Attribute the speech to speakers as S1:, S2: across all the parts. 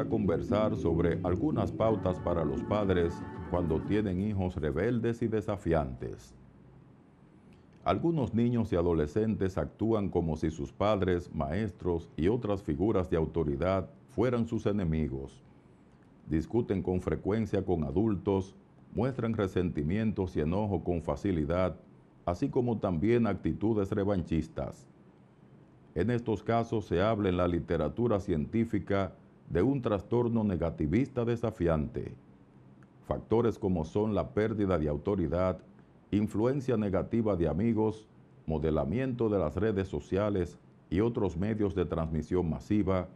S1: a conversar sobre algunas pautas para los padres cuando tienen hijos rebeldes y desafiantes. Algunos niños y adolescentes actúan como si sus padres, maestros y otras figuras de autoridad fueran sus enemigos. Discuten con frecuencia con adultos, muestran resentimientos y enojo con facilidad, así como también actitudes revanchistas. En estos casos se habla en la literatura científica de un trastorno negativista desafiante. Factores como son la pérdida de autoridad, influencia negativa de amigos, modelamiento de las redes sociales y otros medios de transmisión masiva,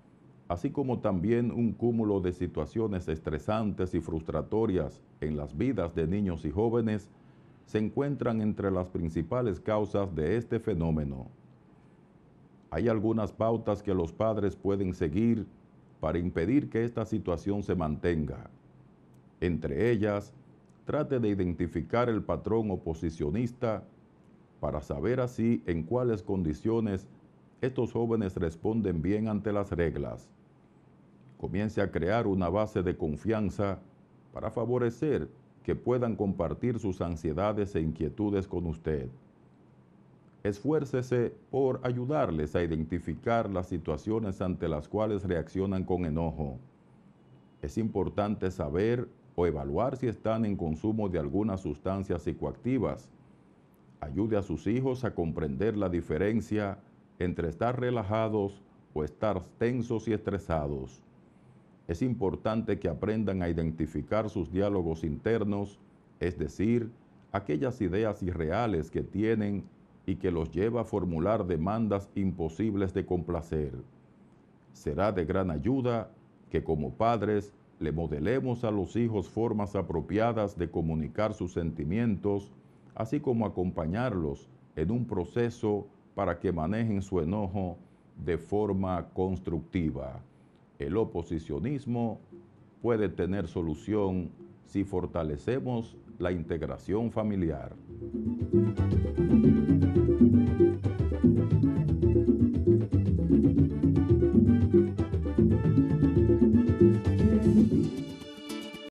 S1: así como también un cúmulo de situaciones estresantes y frustratorias en las vidas de niños y jóvenes, se encuentran entre las principales causas de este fenómeno. Hay algunas pautas que los padres pueden seguir para impedir que esta situación se mantenga. Entre ellas, trate de identificar el patrón oposicionista para saber así en cuáles condiciones estos jóvenes responden bien ante las reglas. Comience a crear una base de confianza para favorecer que puedan compartir sus ansiedades e inquietudes con usted. Esfuércese por ayudarles a identificar las situaciones ante las cuales reaccionan con enojo. Es importante saber o evaluar si están en consumo de algunas sustancias psicoactivas. Ayude a sus hijos a comprender la diferencia entre estar relajados o estar tensos y estresados. Es importante que aprendan a identificar sus diálogos internos, es decir, aquellas ideas irreales que tienen y que los lleva a formular demandas imposibles de complacer. Será de gran ayuda que como padres le modelemos a los hijos formas apropiadas de comunicar sus sentimientos, así como acompañarlos en un proceso para que manejen su enojo de forma constructiva. El oposicionismo puede tener solución si fortalecemos la integración familiar.